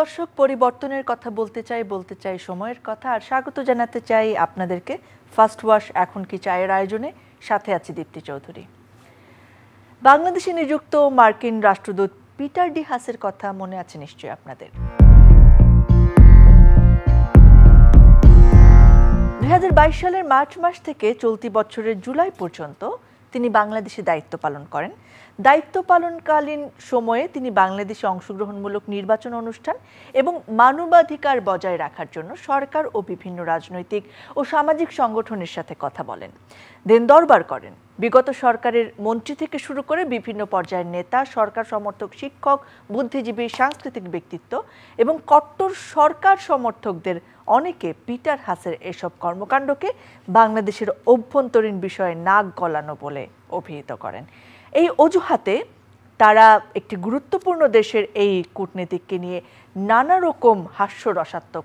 দর্শক পরিবর্তনের কথা বলতে চাই বলতে চাই সময়ের কথা আর স্বাগত জানাতে চাই আপনাদেরকে ফার্স্ট ওয়াশ এখন কি চায়ের আয়োজনে সাথে আছি দীপ্তি চৌধুরী বাংলাদেশে নিযুক্ত মার্কিন রাষ্ট্রদূত পিটার ডি হাসের কথা মনে আছে নিশ্চয়ই আপনাদের দুই সালের মার্চ মাস থেকে চলতি বছরের জুলাই পর্যন্ত তিনি বাংলাদেশে দায়িত্ব পালন করেন দায়িত্ব পালনকালীন সময়ে তিনি বাংলাদেশে অংশগ্রহণমূলক নির্বাচন অনুষ্ঠান এবং মানবাধিকার বজায় রাখার জন্য সরকার ও বিভিন্ন রাজনৈতিক ও সামাজিক সংগঠনের সাথে কথা বলেন দেন দরবার করেন বিগত সরকারের মন্ত্রী থেকে শুরু করে বিভিন্ন পর্যায়ের নেতা সরকার সমর্থক শিক্ষক বুদ্ধিজীবী সাংস্কৃতিক ব্যক্তিত্ব এবং কট্টর সরকার সমর্থকদের অনেকে পিটার হাসের এসব কর্মকাণ্ডকে বাংলাদেশের অভ্যন্তরীণ বিষয়ে নাক গলানো বলে অভিহিত করেন এই অজুহাতে তারা একটি গুরুত্বপূর্ণ দেশের এই কূটনীতিককে নিয়ে নানা রকম হাস্যরসাত্মক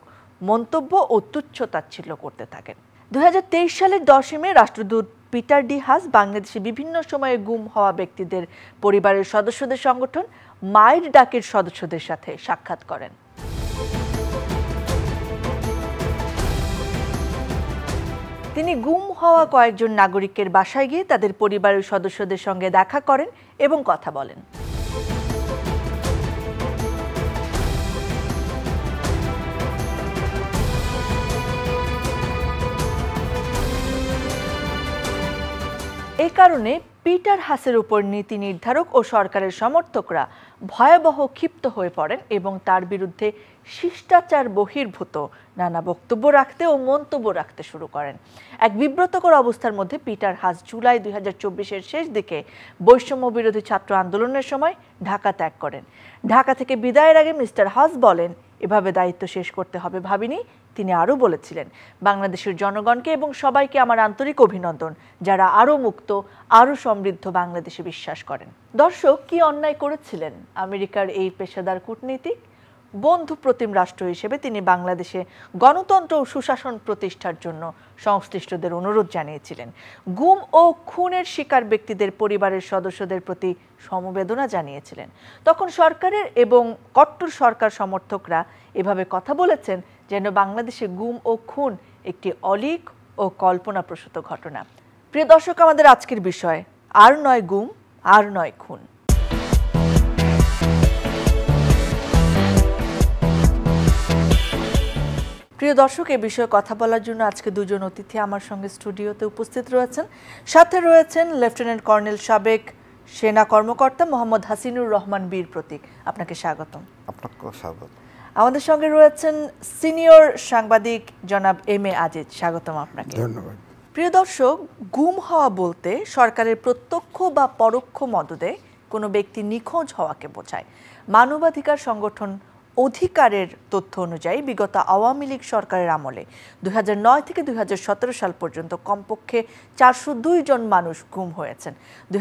মন্তব্য ও তুচ্ছতাচ্ছিল্য করতে থাকেন দু সালের দশই মে রাষ্ট্রদূত পিটার ডি হাস বাংলাদেশে বিভিন্ন সময়ে গুম হওয়া ব্যক্তিদের পরিবারের সদস্যদের সংগঠন মায়ের ডাকের সদস্যদের সাথে সাক্ষাৎ করেন তিনি গুম হওয়া কয়েকজন নাগরিকের বাসায় গিয়ে তাদের পরিবারের সদস্যদের সঙ্গে দেখা করেন এবং কথা বলেন এ কারণে পিটার হাসের উপর নীতি নির্ধারক ও সরকারের সমর্থকরা ভয়াবহ ক্ষিপ্ত হয়ে পড়েন এবং তার বিরুদ্ধে শিষ্টাচার বহির্ভূত নানা বক্তব্য রাখতে ও মন্তব্য রাখতে শুরু করেন এক বিব্রতকর অবস্থার মধ্যে পিটার হাস জুলাই দুই হাজার চব্বিশের শেষ দিকে বৈষম্য বিরোধী ছাত্র আন্দোলনের সময় ঢাকা ত্যাগ করেন ঢাকা থেকে বিদায়ের আগে মিস্টার হাস বলেন এভাবে দায়িত্ব শেষ করতে হবে ভাবিনি তিনি আরও বলেছিলেন বাংলাদেশের জনগণকে এবং সবাইকে আমার আন্তরিক অভিনন্দন যারা আরও মুক্ত আরও সমৃদ্ধ বাংলাদেশে বিশ্বাস করেন দর্শক কি অন্যায় করেছিলেন আমেরিকার এই পেশাদার কূটনীতিক বন্ধু প্রতিম রাষ্ট্র হিসেবে তিনি বাংলাদেশে গণতন্ত্র ও সুশাসন প্রতিষ্ঠার জন্য সংশ্লিষ্টদের অনুরোধ জানিয়েছিলেন গুম ও খুনের শিকার ব্যক্তিদের পরিবারের সদস্যদের প্রতি সমবেদনা জানিয়েছিলেন তখন সরকারের এবং কট্টর সরকার সমর্থকরা এভাবে কথা বলেছেন যেন বাংলাদেশে গুম ও খুন একটি অলিক ও কল্পনাপ্রসূত ঘটনা প্রিয় দর্শক আমাদের আজকের বিষয় আর নয় গুম আর নয় খুন প্রিয় দর্শক এ বিষয়ে কথা বলার জন্য আজকে দুজন অতিথি আমার সঙ্গে স্টুডিওতে উপস্থিত রয়েছেন সাথে রয়েছেন লেফটেন্যান্ট কর্নেল সাবেক সেনা কর্মকর্তা মোহাম্মদ হাসিনুর রহমান বীর প্রতীক আপনাকে স্বাগতম আপনাকে স্বাগত আমাদের সঙ্গে রয়েছেন সিনিয়র সাংবাদিক জনাব এম এ আজিজ স্বাগতম আপনাকে ধন্যবাদ প্রিয় দর্শক গুম হওয়া বলতে সরকারের প্রত্যক্ষ বা পরোক্ষ মদদে কোনো ব্যক্তি নিখোঁজ হওয়াকে বোঝায় মানবাধিকার সংগঠন অধিকারের তথ্য অনুযায়ী বিগত আওয়ামী লীগ সরকারের আমলে দুই থেকে দুই সাল পর্যন্ত কমপক্ষে চারশো জন মানুষ গুম হয়েছেন দুই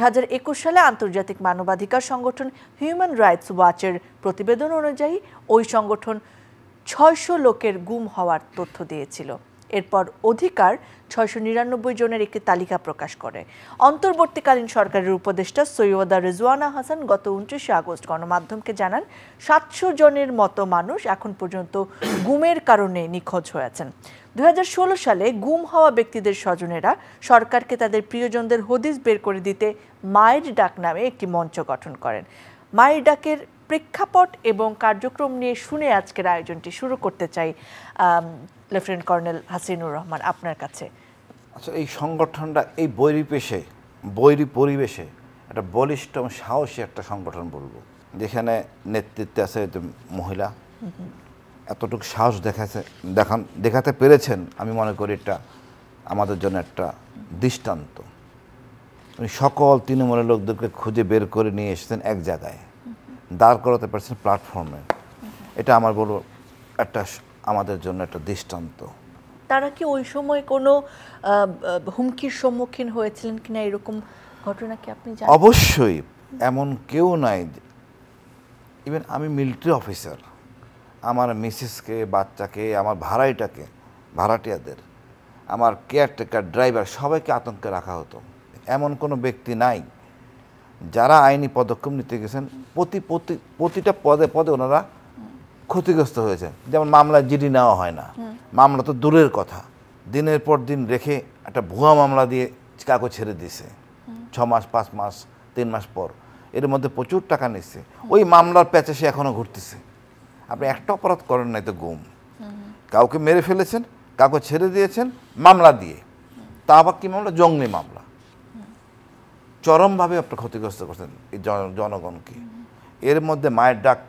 সালে আন্তর্জাতিক মানবাধিকার সংগঠন হিউম্যান রাইটস ওয়াচের প্রতিবেদন অনুযায়ী ওই সংগঠন ছয়শো লোকের গুম হওয়ার তথ্য দিয়েছিল এরপর অধিকার ছয়শো নিরানব্বই জনের একটি তালিকা প্রকাশ করে অন্তর্বর্তীকালীন সরকারের উপদেষ্টা সৈয়দা রেজওয়ানা হাসান গত উনত্রিশে আগস্ট গণমাধ্যমকে জানান সাতশো জনের মতো মানুষ এখন পর্যন্ত গুমের কারণে নিখোঁজ হয়েছেন দু সালে গুম হওয়া ব্যক্তিদের স্বজনেরা সরকারকে তাদের প্রিয়জনদের হদিস বের করে দিতে মায়ের ডাক নামে একটি মঞ্চ গঠন করেন মায়ের ডাকের প্রেক্ষাপট এবং কার্যক্রম নিয়ে শুনে আজকের আয়োজনটি শুরু করতে চাই লেফটেন্যান্ট কর্নেল হাসিনুর রহমান আপনার কাছে আচ্ছা এই সংগঠনটা এই পেশে বৈরী পরিবেশে একটা বলিষ্ঠ সাহসী একটা সংগঠন বলবো যেখানে নেতৃত্বে আছে মহিলা এতটুকু সাহস দেখাতে দেখান দেখাতে পেরেছেন আমি মনে করি এটা আমাদের জন্য একটা দৃষ্টান্ত উনি সকল তৃণমূলের লোকদেরকে খুঁজে বের করে নিয়ে এসেছেন এক জায়গায় দাঁড় করাতে পারছেন প্ল্যাটফর্মে এটা আমার বলব একটা আমাদের জন্য একটা দৃষ্টান্ত তারা কি ওই সময় কোনো হুমকির সম্মুখীন হয়েছিলেন কিনা এরকম ঘটনা কি আপনি জানেন অবশ্যই এমন কেউ নাই ইভেন আমি মিলিটারি অফিসার আমার মিসেসকে বাচ্চাকে আমার ভাড়াইটাকে ভাড়াটিয়াদের আমার কেয়ারটেকার ড্রাইভার সবাইকে আতঙ্কে রাখা হতো এমন কোনো ব্যক্তি নাই যারা আইনি পদক্ষেপ নিতে গেছেন প্রতি প্রতিটা পদে পদে ওনারা ক্ষতিগ্রস্ত হয়েছে যেমন মামলা জিডি নেওয়া হয় না মামলা তো দূরের কথা দিনের পর দিন রেখে একটা ভুয়া মামলা দিয়ে কাগজ ছেড়ে দিছে ছ মাস পাঁচ মাস তিন মাস পর এর মধ্যে প্রচুর টাকা নিচ্ছে ওই মামলার প্যাচে সে এখনও ঘুরতেছে আপনি একটা অপরাধ করেন নাই তো গুম কাউকে মেরে ফেলেছেন কাউকে ছেড়ে দিয়েছেন মামলা দিয়ে তা আবার কি মামলা জঙ্গলি মামলা চরমভাবে আপনি ক্ষতিগ্রস্ত করছেন এই জনগণকে এর মধ্যে মায়ের ডাক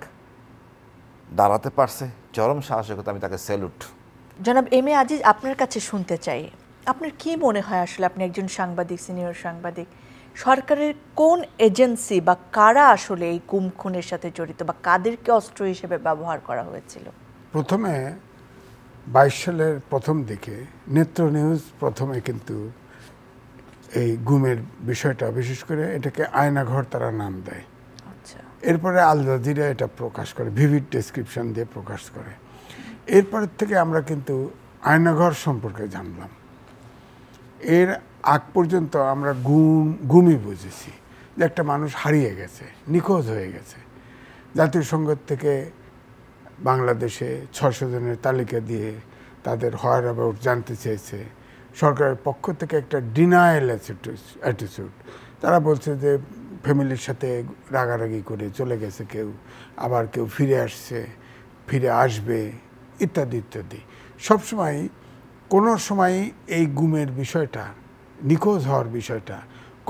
দাঁড়াতে পারছে চরম সাহসিকতা আমি তাকে স্যালুট জনাব এম এ আজিজ আপনার কাছে শুনতে চাই আপনার কি মনে হয় আসলে আপনি একজন সাংবাদিক সিনিয়র সাংবাদিক সরকারের কোন এজেন্সি বা কারা আসলে এই গুম খুনের সাথে জড়িত বা কাদেরকে অস্ত্র হিসেবে ব্যবহার করা হয়েছিল প্রথমে বাইশ সালের প্রথম দিকে নেত্র নিউজ প্রথমে কিন্তু এই গুমের বিষয়টা বিশেষ করে এটাকে আয়নাঘর তারা নাম দেয় এরপরে আল জাজিরা এটা প্রকাশ করে ভিভিড ডেসক্রিপশন দিয়ে প্রকাশ করে এরপরের থেকে আমরা কিন্তু আয়নাঘর সম্পর্কে জানলাম এর আগ পর্যন্ত আমরা গুম গুমই বুঝেছি যে একটা মানুষ হারিয়ে গেছে নিখোঁজ হয়ে গেছে জাতীয় থেকে বাংলাদেশে ছশো জনের তালিকা দিয়ে তাদের হয়ার অ্যাবাউট জানতে চেয়েছে সরকারের পক্ষ থেকে একটা ডিনায়াল অ্যাটিটিউড তারা বলছে যে ফ্যামিলির সাথে রাগারাগি করে চলে গেছে কেউ আবার কেউ ফিরে আসছে ফিরে আসবে ইত্যাদি ইত্যাদি সবসময় কোনো সময় এই গুমের বিষয়টা নিখোঁজ হওয়ার বিষয়টা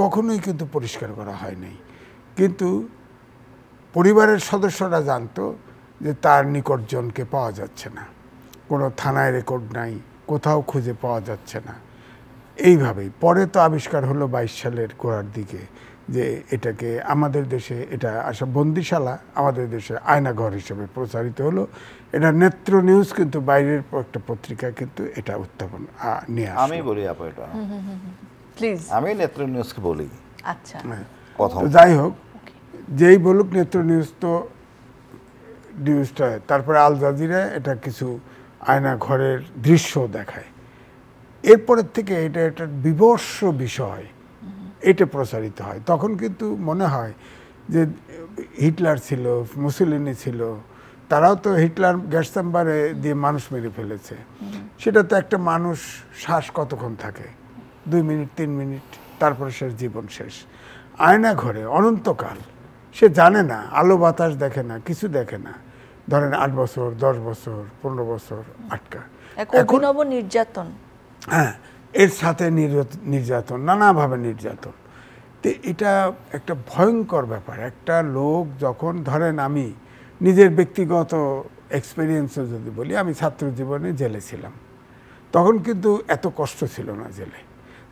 কখনোই কিন্তু পরিষ্কার করা হয় নাই কিন্তু পরিবারের সদস্যরা জানতো যে তার নিকটজনকে পাওয়া যাচ্ছে না কোনো থানায় রেকর্ড নাই কোথাও খুঁজে পাওয়া যাচ্ছে না এইভাবেই পরে তো আবিষ্কার হলো বাইশ সালের গোড়ার দিকে যে এটাকে আমাদের দেশে এটা আসা বন্দিশালা আমাদের দেশে আয়নাঘর হিসেবে প্রচারিত হলো এটা নেত্র নিউজ কিন্তু বাইরের একটা পত্রিকা কিন্তু এটা উত্থাপন নিয়ে আমি বলি আপা এটা প্লিজ আমি নেত্র নিউজকে বলি আচ্ছা হ্যাঁ। প্রথম যাই হোক যেই বলুক নেত্র নিউজ তো নিউজটা তারপরে আল জাজিরা এটা কিছু আয়না ঘরের দৃশ্য দেখায় এরপরের থেকে এটা একটা বিবর্ষ বিষয় এটা প্রচারিত হয় তখন কিন্তু মনে হয় যে হিটলার ছিল মুসলিনি ছিল তারাও তো হিটলার গ্যাস চেম্বারে দিয়ে মানুষ মেরে ফেলেছে সেটা তো একটা মানুষ শ্বাস কতক্ষণ থাকে দুই মিনিট তিন মিনিট তারপরে শেষ জীবন শেষ আয়না ঘরে অনন্তকাল সে জানে না আলো বাতাস দেখে না কিছু দেখে না ধরেন আট বছর দশ বছর পনেরো বছর আটকা এখন নির্যাতন হ্যাঁ এর সাথে নির্যাতন নানাভাবে নির্যাতন তো এটা একটা ভয়ঙ্কর ব্যাপার একটা লোক যখন ধরেন আমি নিজের ব্যক্তিগত এক্সপিরিয়েন্সও যদি বলি আমি ছাত্র জীবনে জেলে ছিলাম তখন কিন্তু এত কষ্ট ছিল না জেলে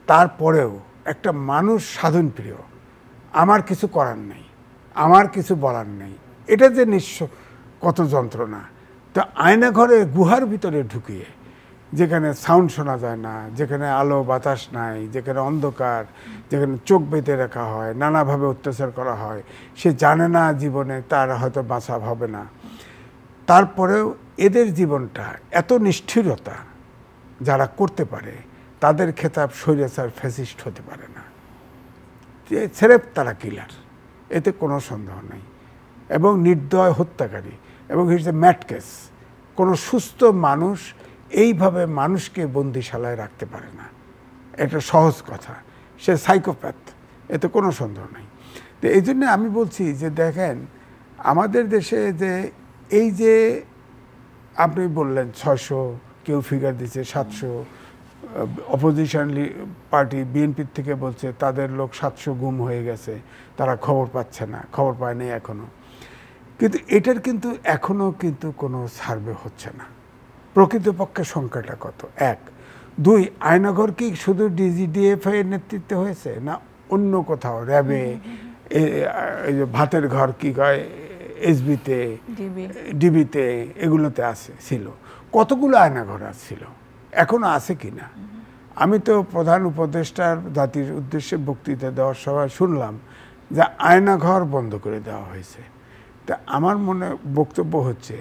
তারপরেও একটা মানুষ সাধন প্রিয় আমার কিছু করার নেই আমার কিছু বলার নেই এটা যে নিঃস্ব কত যন্ত্রণা তো আয়নাঘরে গুহার ভিতরে ঢুকিয়ে যেখানে সাউন্ড শোনা যায় না যেখানে আলো বাতাস নাই যেখানে অন্ধকার যেখানে চোখ বেঁধে রাখা হয় নানাভাবে অত্যাচার করা হয় সে জানে না জীবনে তার হয়তো বাঁচা হবে না তারপরেও এদের জীবনটা এত নিষ্ঠিরতা যারা করতে পারে তাদের খেতাব স্বৈরাচার ফ্যাসিস্ট হতে পারে না ছেড়ে তারা কিলার এতে কোনো সন্দেহ নেই এবং নির্দয় হত্যাকারী এবং হিটস এ কোনো সুস্থ মানুষ এইভাবে মানুষকে বন্দিশালায় রাখতে পারে না এটা সহজ কথা সে সাইকোপ্যাথ এতে কোনো সন্দেহ নাই তো এই জন্য আমি বলছি যে দেখেন আমাদের দেশে যে এই যে আপনি বললেন ছশো কেউ ফিগার দিচ্ছে সাতশো অপোজিশন পার্টি বিএনপির থেকে বলছে তাদের লোক সাতশো গুম হয়ে গেছে তারা খবর পাচ্ছে না খবর পায়নি এখনও কিন্তু এটার কিন্তু এখনও কিন্তু কোনো সার্ভে হচ্ছে না প্রকৃতপক্ষে সংখ্যাটা কত এক দুই আয়নাঘর কি শুধু ডিজিডিএফ এর নেতৃত্বে হয়েছে না অন্য কোথাও র্যাবে ভাতের ঘর কি কয় এসবিতে ডিবিতে এগুলোতে আছে ছিল কতগুলো আয়নাঘর আসছিল এখনো আছে কি না আমি তো প্রধান উপদেষ্টার জাতির উদ্দেশ্যে বক্তৃতা দেওয়ার সময় শুনলাম যে আয়নাঘর বন্ধ করে দেওয়া হয়েছে তা আমার মনে বক্তব্য হচ্ছে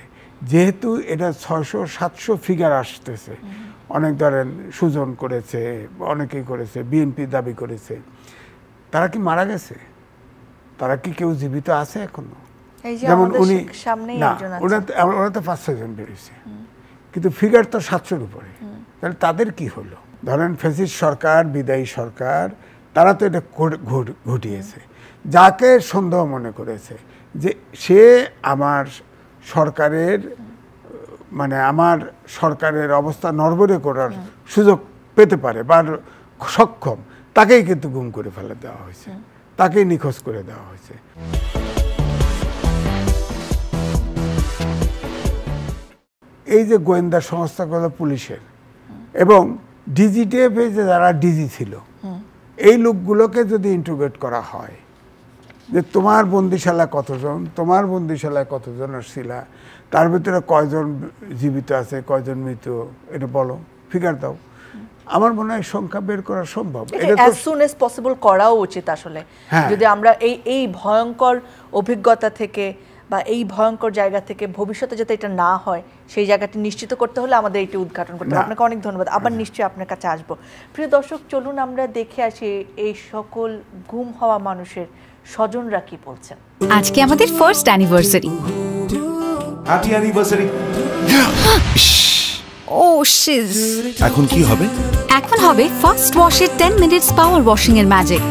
যেহেতু এটা ছশো সাতশো ফিগার আসতেছে অনেক ধরেন সুজন করেছে অনেকেই করেছে বিএনপি দাবি করেছে তারা কি মারা গেছে তারা কি কেউ জীবিত আছে এখনো যেমন উনি না ওরা তো পাঁচ ছজন বেরিয়েছে কিন্তু ফিগার তো সাতশোর উপরে তাহলে তাদের কি হলো ধরেন ফেসিস সরকার বিদায়ী সরকার তারা তো এটা ঘটিয়েছে যাকে সন্দেহ মনে করেছে যে সে আমার সরকারের মানে আমার সরকারের অবস্থা নড়বড়ে করার সুযোগ পেতে পারে বা সক্ষম তাকেই কিন্তু গুম করে ফেলে দেওয়া হয়েছে তাকেই নিখোঁজ করে দেওয়া হয়েছে এই যে গোয়েন্দা সংস্থাগুলো পুলিশের এবং ডিজিটিএফে যে যারা ডিজি ছিল এই লোকগুলোকে যদি ইন্টুগ্রেট করা হয় যে তোমার বন্দিশালা কতজন তোমার বন্দিশালায় কতজন আসছিলা তার ভিতরে কয়জন জীবিত আছে কয়জন মৃত এটা বলো ফিগার দাও আমার মনে হয় সংখ্যা বের করা সম্ভব পসিবল করাও উচিত আসলে হ্যাঁ। যদি আমরা এই এই ভয়ঙ্কর অভিজ্ঞতা থেকে বা এই ভয়ঙ্কর জায়গা থেকে ভবিষ্যতে যাতে এটা না হয় সেই জায়গাটি নিশ্চিত করতে হলে আমাদের এটি উদ্ঘাটন করতে হবে আপনাকে অনেক ধন্যবাদ আবার হ্যাঁ। নিশ্চয়ই আপনার কাছে আসবো প্রিয় দর্শক চলুন আমরা দেখে আসি এই সকল গুম হওয়া মানুষের স্বজনরা কি বলছেন আজকে আমাদের ফার্স্ট অ্যানিভার্সারি হ্যাপি অ্যানিভার্সারি ও শিজ এখন কি হবে এখন হবে ফার্স্ট ওয়াশের 10 মিনিটস পাওয়ার ওয়াশিং এর ম্যাজিক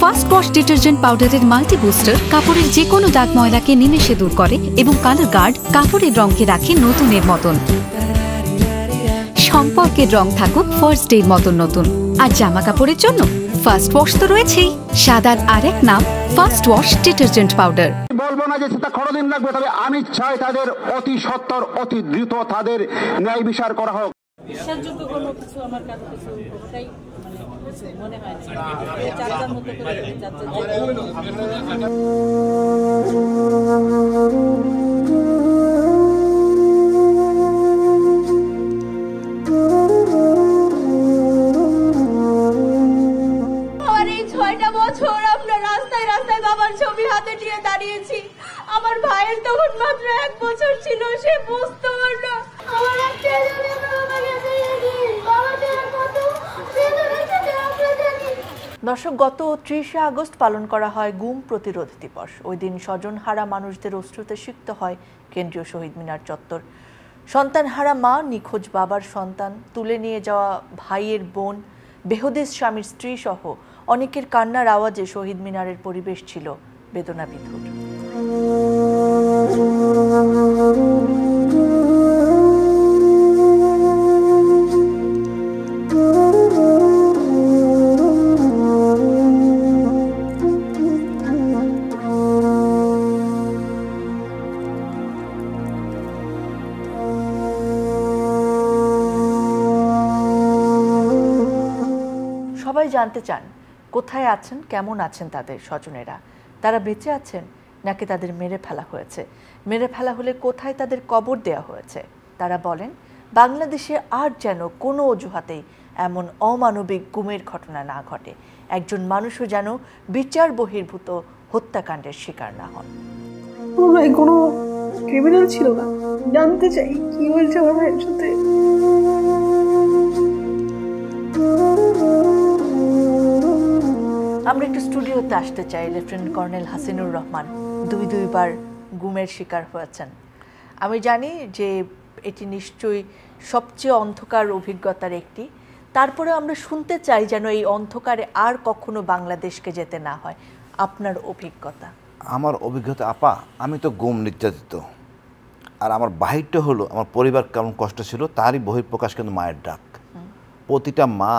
ফার্স্ট ওয়াশ ডিটারজেন্ট পাউডারের মাল্টি বুস্টার কাপড়ের যে কোনো দাগ ময়লাকে নিমেষে দূর করে এবং কালার গার্ড কাপড়ের রঙকে রাখে নতুনের মতন সম্পর্কের রং থাকুক ফার্স্ট ডে মতন নতুন আর জামা কাপড়ের জন্য ফার্স্ট ওয়াশ তো রয়েছেই সাদার আরেক নাম ফার্স্ট ওয়াশ ডিটারজেন্ট পাউডার বলবো না যে সেটা কতদিন লাগবে তবে আমি চাই তাদের অতি সত্তর অতি দ্রুত তাদের ন্যায় বিচার করা হোক মনে হয় না বাবার ছবি হাতে নিয়ে দাঁড়িয়েছি আমার ভাইয়ের তখন মাত্র এক বছর ছিল সে বুঝতে পারল দর্শক গত ত্রিশে আগস্ট পালন করা হয় গুম প্রতিরোধ দিবস ওই দিন স্বজন হারা মানুষদের অশ্রুতে সিক্ত হয় কেন্দ্রীয় শহীদ মিনার চত্বর সন্তান হারা মা নিখোঁজ বাবার সন্তান তুলে নিয়ে যাওয়া ভাইয়ের বোন বেহদেশ স্বামীর স্ত্রী সহ অনেকের কান্নার আওয়াজে শহীদ মিনারের পরিবেশ ছিল বেদনা সবাই জানতে চান কোথায় আছেন কেমন আছেন তাদের স্বজনেরা তারা বেঁচে আছেন নাকি তাদের মেরে ফেলা হয়েছে মেরে ফেলা হলে কোথায় তাদের কবর দেয়া হয়েছে তারা বলেন বাংলাদেশে আর যেন কোনো অজুহাতেই এমন অমানবিক গুমের ঘটনা না ঘটে একজন মানুষও যেন বিচার বহির্ভূত হত্যাকাণ্ডের শিকার না হন কোনো ক্রিমিনাল ছিল না জানতে চাই কি হয়েছে আমার সাথে আমরা একটু স্টুডিওতে আসতে চাই লেফটেন্যান্ট কর্নেল হাসিনুর রহমান দুই দুইবার গুমের শিকার হয়েছেন আমি জানি যে এটি নিশ্চয়ই সবচেয়ে অন্ধকার অভিজ্ঞতার একটি তারপরে আমরা শুনতে চাই যেন এই অন্ধকারে আর কখনো বাংলাদেশকে যেতে না হয় আপনার অভিজ্ঞতা আমার অভিজ্ঞতা আপা আমি তো গুম নির্যাতিত আর আমার বাহিরটা হলো আমার পরিবার কেমন কষ্ট ছিল তারই বহিঃপ্রকাশ কিন্তু মায়ের ডাক প্রতিটা মা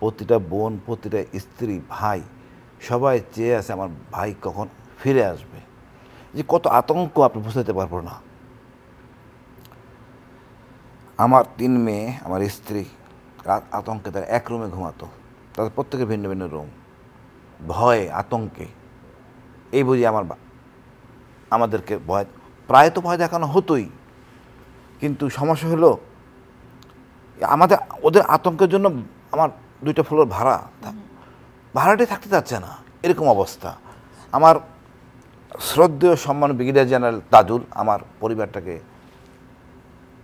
প্রতিটা বোন প্রতিটা স্ত্রী ভাই সবাই চেয়ে আছে আমার ভাই কখন ফিরে আসবে যে কত আতঙ্ক আপনি বুঝতে পারবো না আমার তিন মেয়ে আমার স্ত্রী রাত আতঙ্কে তারা এক রুমে ঘুমাতো তাদের প্রত্যেকের ভিন্ন ভিন্ন রুম ভয়ে আতঙ্কে এই বুঝি আমার আমাদেরকে ভয় প্রায় তো ভয় দেখানো হতোই কিন্তু সমস্যা হলো আমাদের ওদের আতঙ্কের জন্য আমার দুইটা ফ্লোর ভাড়া ভাড়াটে থাকতে চাচ্ছে না এরকম অবস্থা আমার শ্রদ্ধেয় সম্মান ব্রিগেডিয়ার জেনারেল তাজুল আমার পরিবারটাকে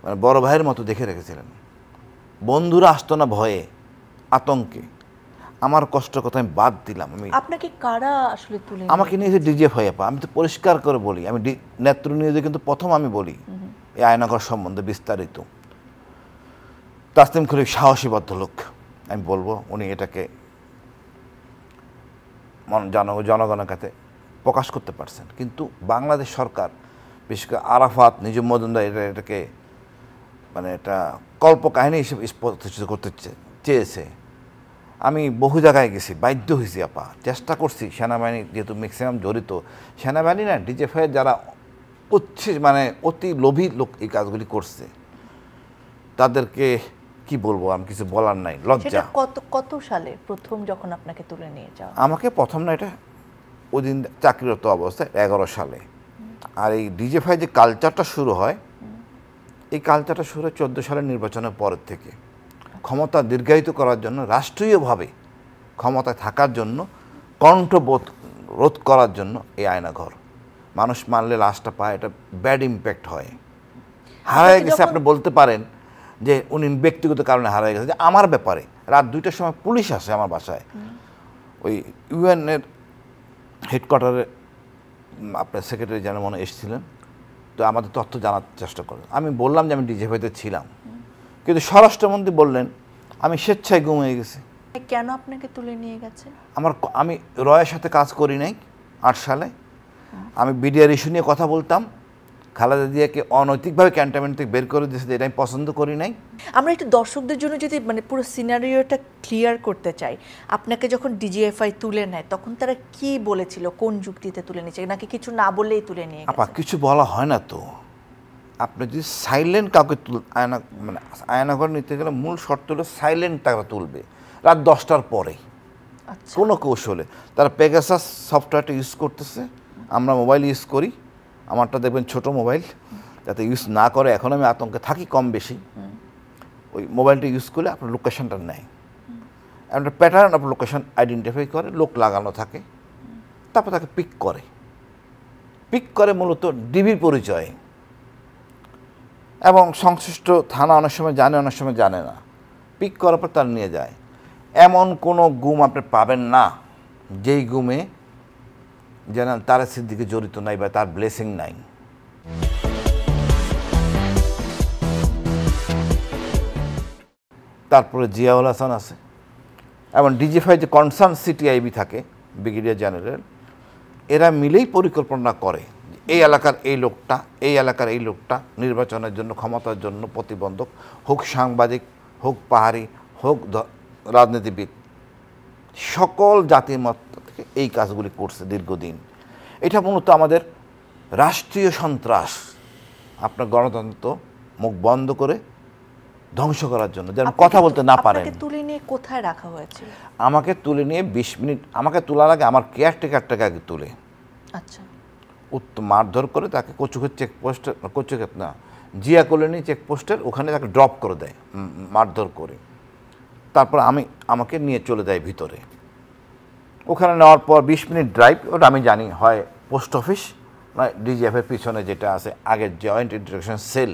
মানে বড় ভাইয়ের মতো দেখে রেখেছিলেন বন্ধুরা আসতো না ভয়ে আতঙ্কে আমার কষ্ট কথা আমি বাদ দিলাম আমি আপনাকে কারা আসলে তুলে আমাকে নিয়েছে ডিজে পা আমি তো পরিষ্কার করে বলি আমি নেত্র নিয়ে কিন্তু প্রথম আমি বলি এই আয়নাগর সম্বন্ধে বিস্তারিত তাসলিম খুবই সাহসী লোক আমি বলবো উনি এটাকে জন জনগণের কাছে প্রকাশ করতে পারছেন কিন্তু বাংলাদেশ সরকার বিশেষ করে আরাফাত নিজম মজুমদার এটা এটাকে মানে এটা কল্পকাহিনী হিসেবে প্রতিষ্ঠিত করতে চেয়েছে আমি বহু জায়গায় গেছি বাধ্য হয়েছি আপা চেষ্টা করছি সেনাবাহিনী যেহেতু ম্যাক্সিমাম জড়িত সেনাবাহিনী না ডিজেফাইয়ের যারা উচ্ছে মানে অতি লোভী লোক এই কাজগুলি করছে তাদেরকে কি বলবো আমি কিছু বলার নাই লজ্জা কত কত সালে প্রথম যখন আপনাকে তুলে নিয়ে যাওয়া আমাকে প্রথম না এটা ওই দিন চাকরিরত অবস্থায় এগারো সালে আর এই ডিজেফাই যে কালচারটা শুরু হয় এই কালচারটা শুরু হয় চোদ্দো সালের নির্বাচনের পরের থেকে ক্ষমতা দীর্ঘায়িত করার জন্য রাষ্ট্রীয়ভাবে ক্ষমতায় থাকার জন্য কণ্ঠবোধ রোধ করার জন্য এই আয়নাঘর মানুষ মানলে লাশটা পায় এটা ব্যাড ইম্প্যাক্ট হয় হারায় গেছে আপনি বলতে পারেন যে উনি ব্যক্তিগত কারণে হারিয়ে গেছে যে আমার ব্যাপারে রাত দুইটার সময় পুলিশ আসে আমার বাসায় ওই ইউএনের হেডকোয়ার্টারে আপনার সেক্রেটারি যেন মনে এসেছিলেন তো আমাদের তথ্য জানার চেষ্টা করেন আমি বললাম যে আমি ভাইতে ছিলাম কিন্তু স্বরাষ্ট্রমন্ত্রী বললেন আমি স্বেচ্ছায় গুম হয়ে গেছি কেন আপনাকে তুলে নিয়ে গেছে আমার আমি রয়ের সাথে কাজ করি নাই আট সালে আমি বিডিআর ইস্যু নিয়ে কথা বলতাম খালাদা দিয়াকে অনৈতিকভাবে ক্যান্টনমেন্ট থেকে বের করে দিয়েছে এটা আমি পছন্দ করি নাই আমরা একটু দর্শকদের জন্য যদি মানে পুরো সিনারিওটা ক্লিয়ার করতে চাই আপনাকে যখন ডিজিএফআই তুলে নেয় তখন তারা কি বলেছিল কোন যুক্তিতে তুলে নিয়েছে নাকি কিছু না বলেই তুলে নিয়ে আপা কিছু বলা হয় না তো আপনি যদি সাইলেন্ট কাউকে তুল আয়না মানে আয়না করে নিতে গেলে মূল শর্ত হলো সাইলেন্ট তারা তুলবে রাত দশটার পরে আচ্ছা। কোনো কৌশলে তারা পেগাসাস সফটওয়্যারটা ইউজ করতেছে আমরা মোবাইল ইউজ করি আমারটা দেখবেন ছোট মোবাইল যাতে ইউজ না করে এখন আমি আতঙ্কে থাকি কম বেশি ওই মোবাইলটা ইউজ করলে আপনার লোকেশনটা নেয় একটা প্যাটার্ন আপনার লোকেশন আইডেন্টিফাই করে লোক লাগানো থাকে তারপর তাকে পিক করে পিক করে মূলত ডিবির পরিচয়ে এবং সংশ্লিষ্ট থানা অনেক সময় জানে অনেক সময় জানে না পিক করার পর তার নিয়ে যায় এমন কোনো গুম আপনি পাবেন না যেই গুমে যেন তারা সিদ্দিকে জড়িত নাই বা তার ব্লেসিং নাই তারপরে জিয়াউল হাসান আছে এবং ডিজিফাই যে কনসার্ন সিটিআইবি থাকে ব্রিগেডিয়ার জেনারেল এরা মিলেই পরিকল্পনা করে এই এলাকার এই লোকটা এই এলাকার এই লোকটা নির্বাচনের জন্য ক্ষমতার জন্য প্রতিবন্ধক হোক সাংবাদিক হোক পাহাড়ি হোক রাজনীতিবিদ সকল জাতির মত এই কাজগুলি করছে দীর্ঘদিন এটা মূলত আমাদের রাষ্ট্রীয় সন্ত্রাস আপনার গণতন্ত্র মুখ বন্ধ করে ধ্বংস করার জন্য যেন কথা বলতে না পারে তুলে নিয়ে কোথায় রাখা হয়েছে আমাকে তুলে নিয়ে বিশ মিনিট আমাকে তোলার আগে আমার কেয়ারটেকারটাকে আগে তুলে আচ্ছা উত্তম মারধর করে তাকে কচুকের চেকপোস্টের কচুকের না জিয়া কলোনি চেকপোস্টের ওখানে তাকে ড্রপ করে দেয় মারধর করে তারপর আমি আমাকে নিয়ে চলে দেয় ভিতরে ওখানে নেওয়ার পর বিশ মিনিট ড্রাইভ ওটা আমি জানি হয় পোস্ট অফিস নয় ডিজিএফের পিছনে যেটা আছে আগের জয়েন্ট ইন্ট্রোডাকশন সেল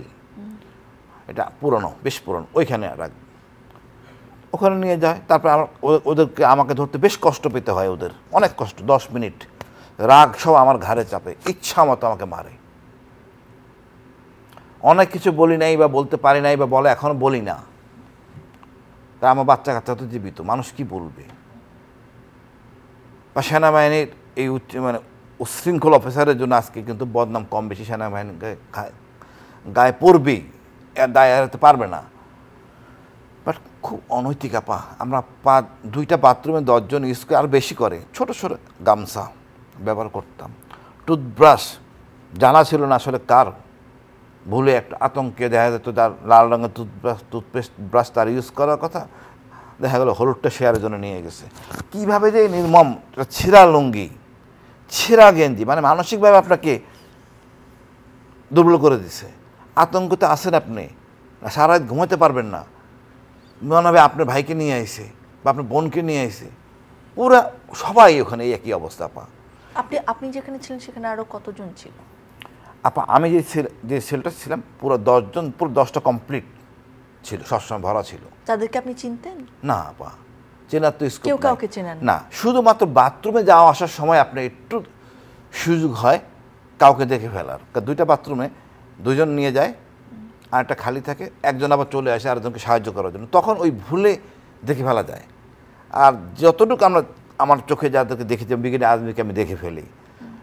এটা পুরনো বেশ পুরনো ওইখানে রাখবে ওখানে নিয়ে যায় তারপরে আমার ওদেরকে আমাকে ধরতে বেশ কষ্ট পেতে হয় ওদের অনেক কষ্ট দশ মিনিট রাগ সব আমার ঘাড়ে চাপে ইচ্ছা মতো আমাকে মারে অনেক কিছু বলি নাই বা বলতে পারি নাই বা বলে এখনও বলি না তা আমার বাচ্চা কাচ্চা তো জীবিত মানুষ কি বলবে বা সেনাবাহিনীর এই উচ্চ মানে উশৃঙ্খল অফিসারের জন্য আজকে কিন্তু বদনাম কম বেশি সেনাবাহিনী গায়ে পড়বেই দায় এড়াতে পারবে না বাট খুব অনৈতিক আপা আমরা পা দুইটা বাথরুমে দশজন ইউজ করে আর বেশি করে ছোট ছোট গামছা ব্যবহার করতাম টুথব্রাশ জানা ছিল না আসলে কার ভুলে একটা আতঙ্কে দেখা যেত তার লাল রঙের টুথব্রাশ টুথপেস্ট ব্রাশ তার ইউজ করার কথা দেখা গেল হলুদটা শেয়ারের জন্য নিয়ে গেছে কিভাবে যে নির্মম ছেঁড়া লুঙ্গি ছেঁড়া গেঞ্জি মানে মানসিকভাবে আপনাকে দুর্বল করে দিছে আতঙ্কতে আছেন আপনি সারা রাত ঘুমাতে পারবেন না মনে হবে আপনার ভাইকে নিয়ে আইসে বা আপনার বোনকে নিয়ে আইসে ওরা সবাই ওখানে একই অবস্থা পা আপনি আপনি যেখানে ছিলেন সেখানে আরও কতজন ছিল আপা আমি যে যে সেলটা ছিলাম পুরো দশজন পুরো দশটা কমপ্লিট ছিল সবসময় ভরা ছিল তাদেরকে আপনি চিনতেন না বা চেনার তো কেউ কাউকে চেনেন না শুধুমাত্র বাথরুমে যাওয়া আসার সময় আপনার একটু সুযোগ হয় কাউকে দেখে ফেলার দুইটা বাথরুমে দুজন নিয়ে যায় আর একটা খালি থাকে একজন আবার চলে আসে আরেকজনকে সাহায্য করার জন্য তখন ওই ভুলে দেখে ফেলা যায় আর যতটুকু আমরা আমার চোখে যাদেরকে দেখেছি বিজ্ঞানী আদমিকে আমি দেখে ফেলি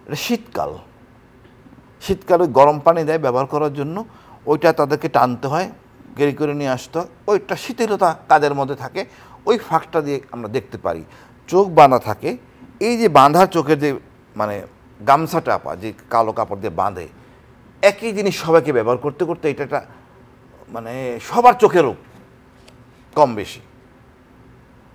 এটা শীতকাল শীতকালে গরম পানি দেয় ব্যবহার করার জন্য ওইটা তাদেরকে টানতে হয় গেরি করে নিয়ে আসতো ওইটা শিথিলতা তাদের মধ্যে থাকে ওই ফাঁকটা দিয়ে আমরা দেখতে পারি চোখ বাঁধা থাকে এই যে বাঁধা চোখের যে মানে গামছাটা আপা যে কালো কাপড় দিয়ে বাঁধে একই জিনিস সবাইকে ব্যবহার করতে করতে এটা একটা মানে সবার চোখের রূপ কম বেশি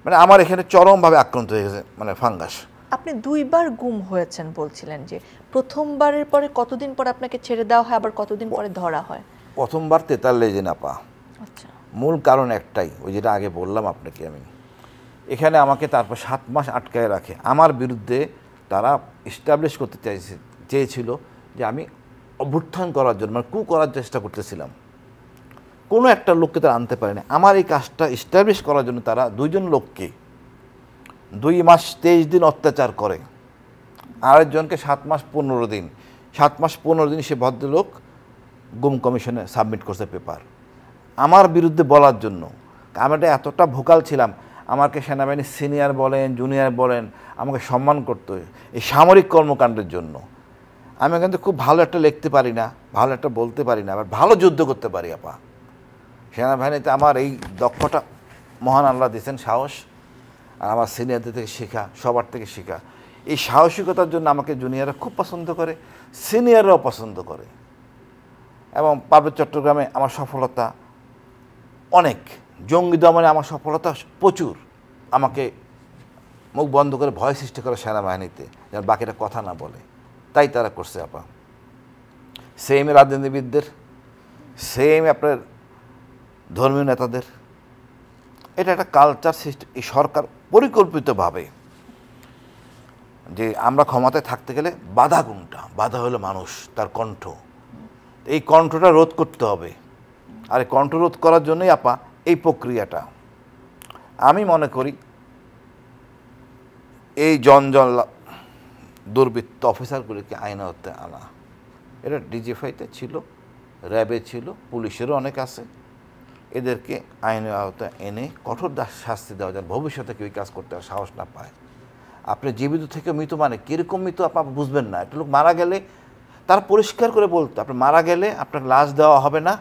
মানে আমার এখানে চরমভাবে আক্রান্ত হয়ে গেছে মানে ফাঙ্গাস আপনি দুইবার গুম হয়েছেন বলছিলেন যে প্রথমবারের পরে কতদিন পর আপনাকে ছেড়ে দেওয়া হয় আবার কতদিন পরে ধরা হয় প্রথমবার তেতাল লেজে নাপা মূল কারণ একটাই ওই যেটা আগে বললাম আপনাকে আমি এখানে আমাকে তারপর সাত মাস আটকায় রাখে আমার বিরুদ্ধে তারা এস্টাবলিশ করতে চাইছে চেয়েছিল যে আমি অভ্যুত্থান করার জন্য মানে কু করার চেষ্টা করতেছিলাম কোনো একটা লোককে তারা আনতে পারেনি আমার এই কাজটা স্টাবলিশ করার জন্য তারা দুইজন লোককে দুই মাস তেইশ দিন অত্যাচার করে আরেকজনকে সাত মাস পনেরো দিন সাত মাস পনেরো দিন সে ভদ্রলোক গুম কমিশনে সাবমিট করছে পেপার আমার বিরুদ্ধে বলার জন্য আমি এটা এতটা ভোকাল ছিলাম আমাকে সেনাবাহিনীর সিনিয়র বলেন জুনিয়র বলেন আমাকে সম্মান করতে এই সামরিক কর্মকাণ্ডের জন্য আমি কিন্তু খুব ভালো একটা লিখতে পারি না ভালো একটা বলতে পারি না আবার ভালো যুদ্ধ করতে পারি আপা সেনাবাহিনীতে আমার এই দক্ষটা মহান আল্লাহ দিয়েছেন সাহস আর আমার সিনিয়রদের থেকে শেখা সবার থেকে শেখা এই সাহসিকতার জন্য আমাকে জুনিয়ররা খুব পছন্দ করে সিনিয়ররাও পছন্দ করে এবং পার্বত্য চট্টগ্রামে আমার সফলতা অনেক জঙ্গি দমনে আমার সফলতা প্রচুর আমাকে মুখ বন্ধ করে ভয় সৃষ্টি করে সেনাবাহিনীতে যেন বাকিরা কথা না বলে তাই তারা করছে আপা সেম রাজনীতিবিদদের সেম আপনার ধর্মীয় নেতাদের এটা একটা কালচার সৃষ্টি এই সরকার পরিকল্পিতভাবে যে আমরা ক্ষমতায় থাকতে গেলে বাধা কোনটা বাধা হলো মানুষ তার কণ্ঠ এই কণ্ঠটা রোধ করতে হবে আর এই কণ্ঠ রোধ করার জন্যই আপা এই প্রক্রিয়াটা আমি মনে করি এই জঞ্জল দুর্বৃত্ত অফিসারগুলিকে আইনতে আনা এটা ডিজিএফআইতে ছিল র্যাবে ছিল পুলিশেরও অনেক আছে এদেরকে আইনের আওতা এনে কঠোর শাস্তি দেওয়া যায় ভবিষ্যতে কেউ কাজ করতে সাহস না পায় আপনি জীবিত থেকে মৃত মানে কীরকম মৃত আপনি বুঝবেন না একটা লোক মারা গেলে তারা পরিষ্কার করে বলতো আপনি মারা গেলে আপনার লাশ দেওয়া হবে না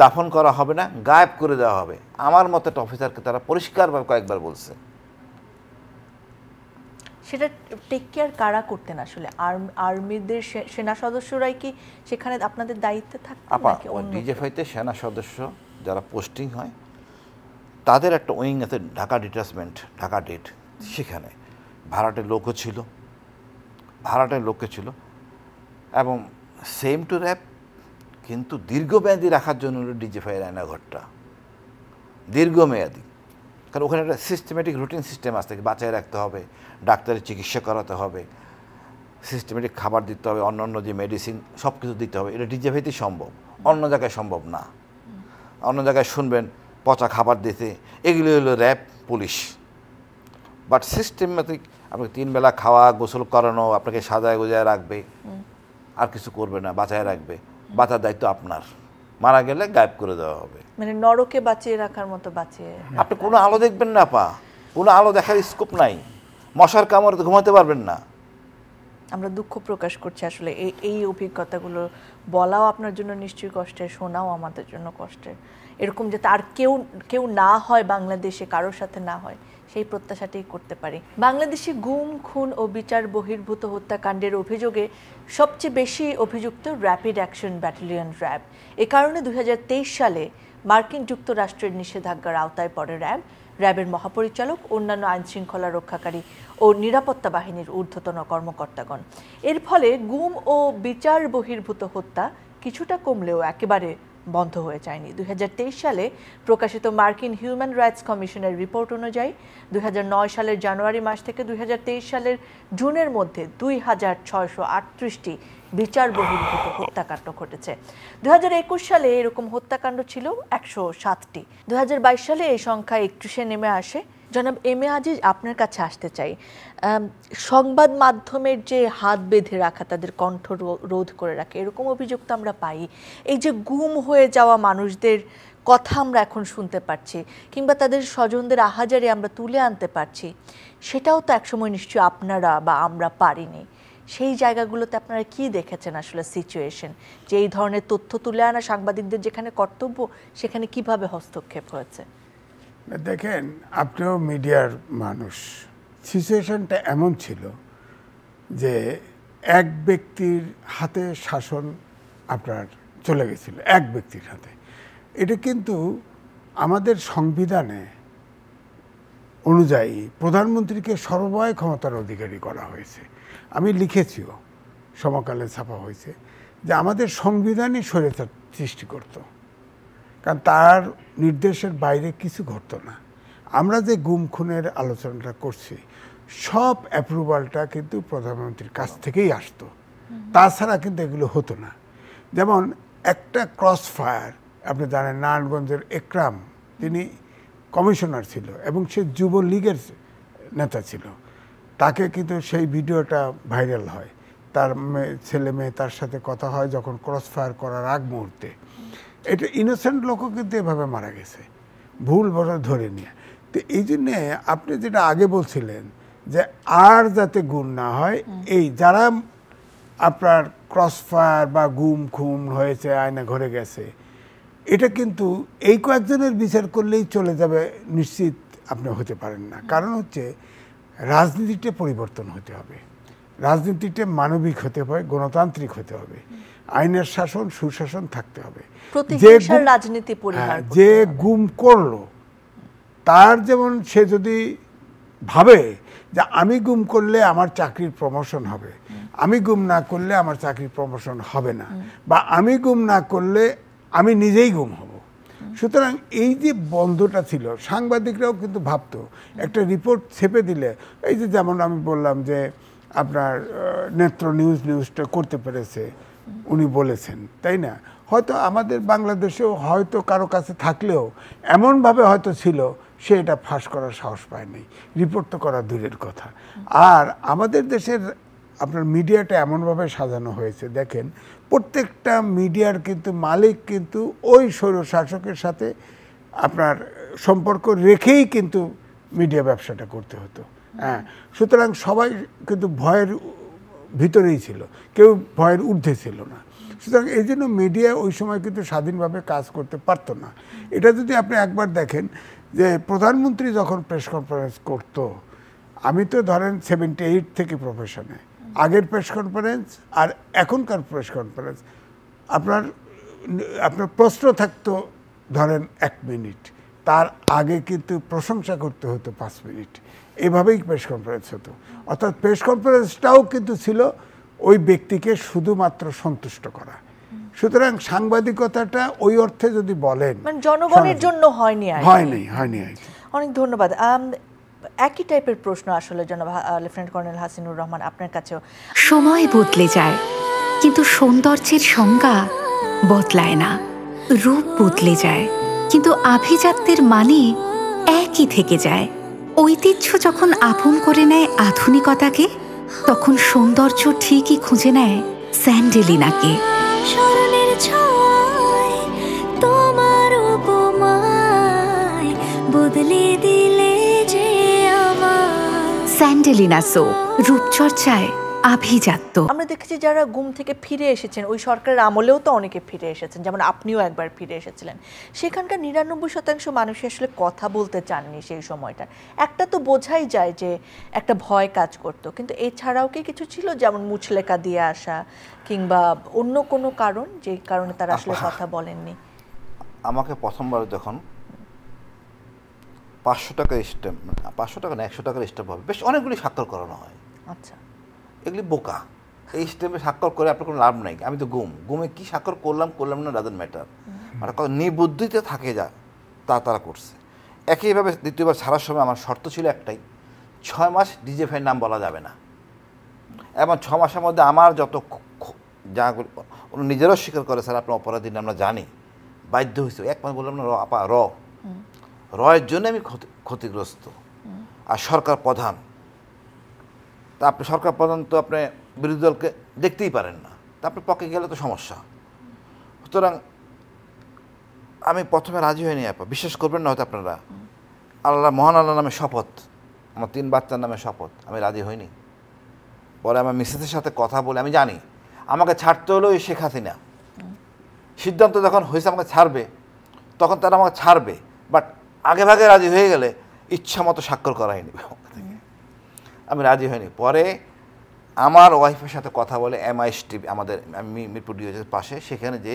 দাফন করা হবে না গায়েব করে দেওয়া হবে আমার মতো একটা অফিসারকে তারা পরিষ্কারভাবে কয়েকবার বলছে সেটা টেক কেয়ার কারা করতেন আসলে আর্মিদের সেনা সদস্যরাই কি সেখানে আপনাদের দায়িত্বে থাকতো আপা হইতে সেনা সদস্য যারা পোস্টিং হয় তাদের একটা উইং আছে ঢাকা ডিটাচমেন্ট ঢাকা ডেট সেখানে ভাড়াটের লোকও ছিল ভাড়াটের লোকও ছিল এবং সেম টু র্যাপ কিন্তু দীর্ঘমেয়াদী রাখার জন্য হলো ডিজিফাইয়ের আয়নাঘরটা দীর্ঘমেয়াদী কারণ ওখানে একটা সিস্টেমেটিক রুটিন সিস্টেম আসতে বাঁচায় রাখতে হবে ডাক্তারের চিকিৎসা করাতে হবে সিস্টেমেটিক খাবার দিতে হবে অন্য অন্য যে মেডিসিন সব কিছু দিতে হবে এটা ডিজিফাইতে সম্ভব অন্য জায়গায় সম্ভব না অন্য জায়গায় শুনবেন পচা খাবার দিতে এগুলি হলো র্যাব পুলিশ বাট সিস্টেমেটিক আপনাকে তিনবেলা খাওয়া গোসল করানো আপনাকে সাজায় গোজায় রাখবে আর কিছু করবে না বাঁচায় রাখবে বাঁচার দায়িত্ব আপনার মারা গেলে গায়েব করে দেওয়া হবে মানে নরকে বাঁচিয়ে রাখার মতো বাঁচিয়ে আপনি কোনো আলো দেখবেন না পা কোনো আলো দেখার স্কোপ নাই মশার কামড় ঘুমাতে পারবেন না আমরা দুঃখ প্রকাশ করছি আসলে এই এই অভিজ্ঞতাগুলো বলাও আপনার জন্য নিশ্চয়ই কষ্টের শোনাও আমাদের জন্য কষ্টের এরকম যাতে আর কেউ কেউ না হয় বাংলাদেশে কারোর সাথে না হয় সেই প্রত্যাশাটি করতে পারি বাংলাদেশে গুম খুন ও বিচার বহির্ভূত হত্যাকাণ্ডের অভিযোগে সবচেয়ে বেশি অভিযুক্ত র্যাপিড অ্যাকশন ব্যাটালিয়ন র্যাব এ কারণে দুই সালে মার্কিন যুক্তরাষ্ট্রের নিষেধাজ্ঞার আওতায় পড়ে র্যাব র্যাবের মহাপরিচালক অন্যান্য আইনশৃঙ্খলা রক্ষাকারী ও নিরাপত্তা বাহিনীর ঊর্ধ্বতন কর্মকর্তাগণ এর ফলে গুম ও বিচার বহির্ভূত হত্যা কিছুটা কমলেও একেবারে বন্ধ হয়ে যায়নি দু সালে প্রকাশিত মার্কিন হিউম্যান রাইটস কমিশনের রিপোর্ট অনুযায়ী দু সালের জানুয়ারি মাস থেকে দুই সালের জুনের মধ্যে দুই হাজার ছয়শো আটত্রিশটি বিচার বহির্ভূত হত্যাকাণ্ড ঘটেছে দু সালে এরকম হত্যাকাণ্ড ছিল একশো সাতটি দু সালে এই সংখ্যা একত্রিশে নেমে আসে জনাব এম এ আজিজ আপনার কাছে আসতে চাই সংবাদ মাধ্যমের যে হাত বেঁধে রাখা তাদের কণ্ঠ রোধ করে রাখে এরকম অভিযোগ তো আমরা পাই এই যে গুম হয়ে যাওয়া মানুষদের কথা আমরা এখন শুনতে পারছি কিংবা তাদের স্বজনদের আহাজারে আমরা তুলে আনতে পারছি সেটাও তো একসময় নিশ্চয়ই আপনারা বা আমরা পারিনি সেই জায়গাগুলোতে আপনারা কি দেখেছেন আসলে সিচুয়েশন যে এই ধরনের তথ্য তুলে আনা সাংবাদিকদের যেখানে কর্তব্য সেখানে কিভাবে হস্তক্ষেপ হয়েছে দেখেন আপনিও মিডিয়ার মানুষ সিচুয়েশনটা এমন ছিল যে এক ব্যক্তির হাতে শাসন আপনার চলে গেছিল এক ব্যক্তির হাতে এটা কিন্তু আমাদের সংবিধানে অনুযায়ী প্রধানমন্ত্রীকে সর্বময় ক্ষমতার অধিকারী করা হয়েছে আমি লিখেছিও সমকালে ছাপা হয়েছে যে আমাদের সংবিধানই স্বৈরাচার সৃষ্টি করতো কারণ তার নির্দেশের বাইরে কিছু ঘটত না আমরা যে গুম খুনের আলোচনাটা করছি সব অ্যাপ্রুভালটা কিন্তু প্রধানমন্ত্রীর কাছ থেকেই আসতো তাছাড়া কিন্তু এগুলো হতো না যেমন একটা ক্রস ফায়ার আপনি জানেন নারায়ণগঞ্জের একরাম তিনি কমিশনার ছিল এবং সে যুবলীগের নেতা ছিল তাকে কিন্তু সেই ভিডিওটা ভাইরাল হয় তার ছেলে মেয়ে তার সাথে কথা হয় যখন ক্রস ফায়ার করার আগ মুহূর্তে এটা ইনোসেন্ট লোকও কিন্তু এভাবে মারা গেছে ভুল বসা ধরে নিয়ে তো এই জন্যে আপনি যেটা আগে বলছিলেন যে আর যাতে গুণ না হয় এই যারা আপনার ক্রসফায়ার বা গুম খুম হয়েছে আয়না ঘরে গেছে এটা কিন্তু এই কয়েকজনের বিচার করলেই চলে যাবে নিশ্চিত আপনি হতে পারেন না কারণ হচ্ছে রাজনীতিতে পরিবর্তন হতে হবে রাজনীতিতে মানবিক হতে হবে গণতান্ত্রিক হতে হবে আইনের শাসন সুশাসন থাকতে হবে যে রাজনীতি হ্যাঁ, যে গুম করলো তার যেমন সে যদি ভাবে যে আমি গুম করলে আমার চাকরির প্রমোশন হবে আমি গুম না করলে আমার চাকরির প্রমোশন হবে না বা আমি গুম না করলে আমি নিজেই গুম হব সুতরাং এই যে বন্ধটা ছিল সাংবাদিকরাও কিন্তু ভাবতো একটা রিপোর্ট ছেপে দিলে এই যে যেমন আমি বললাম যে আপনার নেত্র নিউজ নিউজটা করতে পেরেছে উনি বলেছেন তাই না হয়তো আমাদের বাংলাদেশেও হয়তো কারো কাছে থাকলেও এমনভাবে হয়তো ছিল সে এটা ফাঁস করার সাহস পায়নি রিপোর্ট তো করা দূরের কথা আর আমাদের দেশের আপনার মিডিয়াটা এমনভাবে সাজানো হয়েছে দেখেন প্রত্যেকটা মিডিয়ার কিন্তু মালিক কিন্তু ওই স্বৈরশাসকের সাথে আপনার সম্পর্ক রেখেই কিন্তু মিডিয়া ব্যবসাটা করতে হতো হ্যাঁ সুতরাং সবাই কিন্তু ভয়ের ভিতরেই ছিল কেউ ভয়ের ঊর্ধ্বে ছিল না সুতরাং এই জন্য মিডিয়া ওই সময় কিন্তু স্বাধীনভাবে কাজ করতে পারতো না এটা যদি আপনি একবার দেখেন যে প্রধানমন্ত্রী যখন প্রেস কনফারেন্স করত আমি তো ধরেন সেভেন্টি এইট থেকে প্রফেশনে আগের প্রেস কনফারেন্স আর এখনকার প্রেস কনফারেন্স আপনার আপনার প্রশ্ন থাকতো ধরেন এক মিনিট তার আগে কিন্তু প্রশংসা করতে হতো পাঁচ মিনিট এভাবেই প্রেস কনফারেন্স হতো অর্থাৎ প্রেস কনফারেন্সটাও কিন্তু ছিল ওই ব্যক্তিকে শুধুমাত্র সন্তুষ্ট করা সুতরাং সাংবাদিকতাটা ওই অর্থে যদি বলেন মানে জনগণের জন্য হয়নি হয়নি হয়নি অনেক ধন্যবাদ একই টাইপের প্রশ্ন আসলে জনাব লেফটেন্যান্ট কর্নেল হাসিনুর রহমান আপনার কাছেও সময় বদলে যায় কিন্তু সৌন্দর্যের সংজ্ঞা বদলায় না রূপ বদলে যায় কিন্তু আভিজাত্যের মানে একই থেকে যায় ঐতিহ্য যখন আপন করে নেয় আধুনিকতাকে তখন সৌন্দর্য ঠিকই খুঁজে নেয় স্যান্ডেলিনাকে ছয় তোমার বদলে দিলে যে স্যান্ডেলিনা সো রূপচর্চায় আভিজাত্য আমরা দেখেছি যারা ঘুম থেকে ফিরে এসেছেন ওই সরকারের আমলেও তো অনেকে ফিরে এসেছেন যেমন আপনিও একবার ফিরে এসেছিলেন সেখানকার নিরানব্বই শতাংশ মানুষ আসলে কথা বলতে চাননি সেই সময়টা একটা তো বোঝাই যায় যে একটা ভয় কাজ করত কিন্তু এছাড়াও কি কিছু ছিল যেমন মুচলেকা দিয়ে আসা কিংবা অন্য কোনো কারণ যে কারণে তারা আসলে কথা বলেননি আমাকে প্রথমবার যখন পাঁচশো টাকার স্ট্যাম্প পাঁচশো টাকা না একশো টাকার স্টেপ হবে বেশ অনেকগুলি স্বাক্ষর করানো হয় আচ্ছা এগুলি বোকা এই স্টেপে স্বাক্ষর করে আপনার কোনো লাভ নাই আমি তো গুম গুমে কি স্বাক্ষর করলাম করলাম না ডাজেন্ট ম্যাটার মানে কত নিবুদ্ধিতে থাকে যা তা তারা করছে একইভাবে দ্বিতীয়বার ছাড়ার সময় আমার শর্ত ছিল একটাই ছয় মাস ডিজেফের নাম বলা যাবে না এবং ছ মাসের মধ্যে আমার যত যা উনি নিজেরও স্বীকার করে স্যার আপনার অপরাধী আমরা জানি বাধ্য হয়েছে এক মাস বললাম না র আপা র রয়ের জন্য আমি ক্ষতিগ্রস্ত আর সরকার প্রধান তা আপনি সরকার পর্যন্ত আপনি বিরোধী দলকে দেখতেই পারেন না তা আপনার পক্ষে গেলে তো সমস্যা সুতরাং আমি প্রথমে রাজি হইনি আপা বিশ্বাস করবেন না হয়তো আপনারা আল্লাহ মহান আল্লাহ নামে শপথ আমার তিন বাচ্চার নামে শপথ আমি রাজি হইনি পরে আমার মিসেসের সাথে কথা বলে আমি জানি আমাকে ছাড়তে হলেও শেখ হাসিনা সিদ্ধান্ত যখন হয়েছে আমাকে ছাড়বে তখন তারা আমাকে ছাড়বে বাট আগে ভাগে রাজি হয়ে গেলে ইচ্ছা মতো স্বাক্ষর করাইনি আমি রাজি হইনি পরে আমার ওয়াইফের সাথে কথা বলে আই টিভি আমাদের মিরপুর ডিওজের পাশে সেখানে যে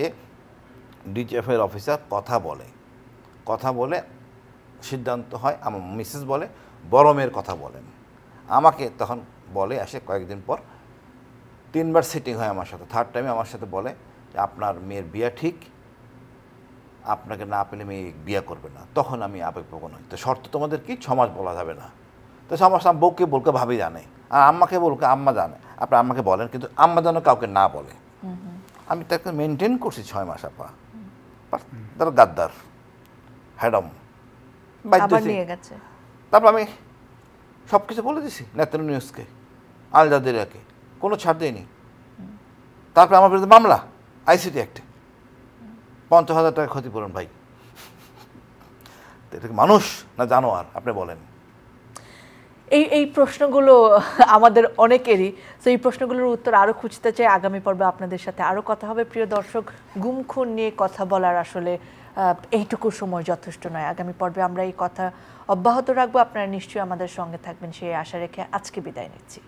ডিজিএফের অফিসার কথা বলে কথা বলে সিদ্ধান্ত হয় আমার মিসেস বলে বড় মেয়ের কথা বলেন আমাকে তখন বলে আসে কয়েকদিন পর তিনবার সিটিং হয় আমার সাথে থার্ড টাইমে আমার সাথে বলে যে আপনার মেয়ের বিয়া ঠিক আপনাকে না পেলে মেয়ে বিয়া করবে না তখন আমি আবেগপ্রবণ হই তো শর্ত তোমাদের কি ছমাস বলা যাবে না তো সমস্যা বউকে বলকে ভাবি জানে আর আম্মাকে বলকে আম্মা জানে আপনার আম্মাকে বলেন কিন্তু আম্মা যেন কাউকে না বলে আমি তাকে মেনটেন করছি ছয় মাস আপা তার গাদ্দার হ্যাডম তারপর আমি সব কিছু বলে দিছি নেতাল নিউজকে আল কোনো ছাড় দেয়নি তারপরে আমার বিরুদ্ধে মামলা আইসিটি অ্যাক্টে পঞ্চাশ হাজার টাকা ক্ষতিপূরণ ভাই মানুষ না জানোয়ার আপনি বলেন এই এই প্রশ্নগুলো আমাদের অনেকেরই তো এই প্রশ্নগুলোর উত্তর আরও খুঁজতে চাই আগামী পর্বে আপনাদের সাথে আরও কথা হবে প্রিয় দর্শক গুমখুন নিয়ে কথা বলার আসলে এইটুকু সময় যথেষ্ট নয় আগামী পর্বে আমরা এই কথা অব্যাহত রাখবো আপনারা নিশ্চয়ই আমাদের সঙ্গে থাকবেন সেই আশা রেখে আজকে বিদায় নিচ্ছি